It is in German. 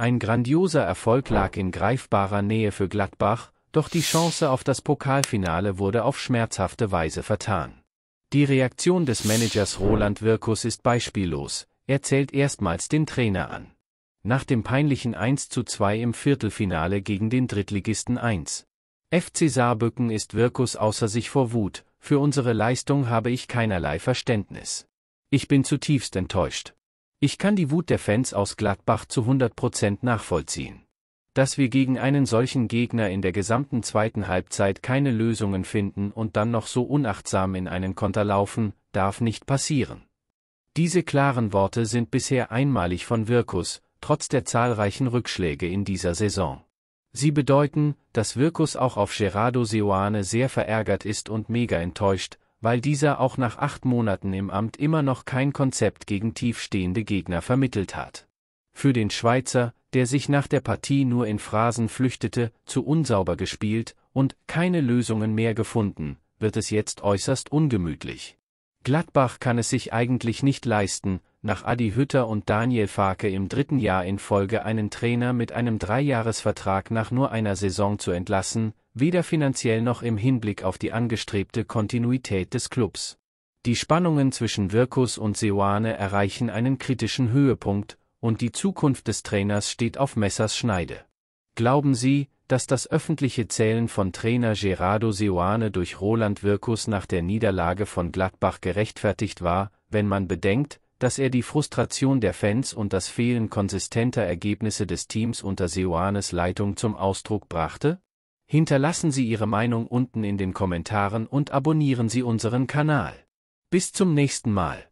Ein grandioser Erfolg lag in greifbarer Nähe für Gladbach, doch die Chance auf das Pokalfinale wurde auf schmerzhafte Weise vertan. Die Reaktion des Managers Roland Wirkus ist beispiellos, er zählt erstmals den Trainer an. Nach dem peinlichen 1:2 im Viertelfinale gegen den Drittligisten 1. FC Saarbücken ist Wirkus außer sich vor Wut, für unsere Leistung habe ich keinerlei Verständnis. Ich bin zutiefst enttäuscht. Ich kann die Wut der Fans aus Gladbach zu 100% nachvollziehen. Dass wir gegen einen solchen Gegner in der gesamten zweiten Halbzeit keine Lösungen finden und dann noch so unachtsam in einen Konter laufen, darf nicht passieren. Diese klaren Worte sind bisher einmalig von Wirkus, trotz der zahlreichen Rückschläge in dieser Saison. Sie bedeuten, dass Wirkus auch auf Gerardo Seoane sehr verärgert ist und mega enttäuscht, weil dieser auch nach acht Monaten im Amt immer noch kein Konzept gegen tiefstehende Gegner vermittelt hat. Für den Schweizer, der sich nach der Partie nur in Phrasen flüchtete, zu unsauber gespielt und keine Lösungen mehr gefunden, wird es jetzt äußerst ungemütlich. Gladbach kann es sich eigentlich nicht leisten, nach Adi Hütter und Daniel Farke im dritten Jahr in Folge einen Trainer mit einem Dreijahresvertrag nach nur einer Saison zu entlassen, weder finanziell noch im Hinblick auf die angestrebte Kontinuität des Clubs. Die Spannungen zwischen Wirkus und Seoane erreichen einen kritischen Höhepunkt, und die Zukunft des Trainers steht auf Messers Schneide. Glauben Sie, dass das öffentliche Zählen von Trainer Gerardo Seoane durch Roland Wirkus nach der Niederlage von Gladbach gerechtfertigt war, wenn man bedenkt, dass er die Frustration der Fans und das Fehlen konsistenter Ergebnisse des Teams unter Seoanes Leitung zum Ausdruck brachte? Hinterlassen Sie Ihre Meinung unten in den Kommentaren und abonnieren Sie unseren Kanal. Bis zum nächsten Mal.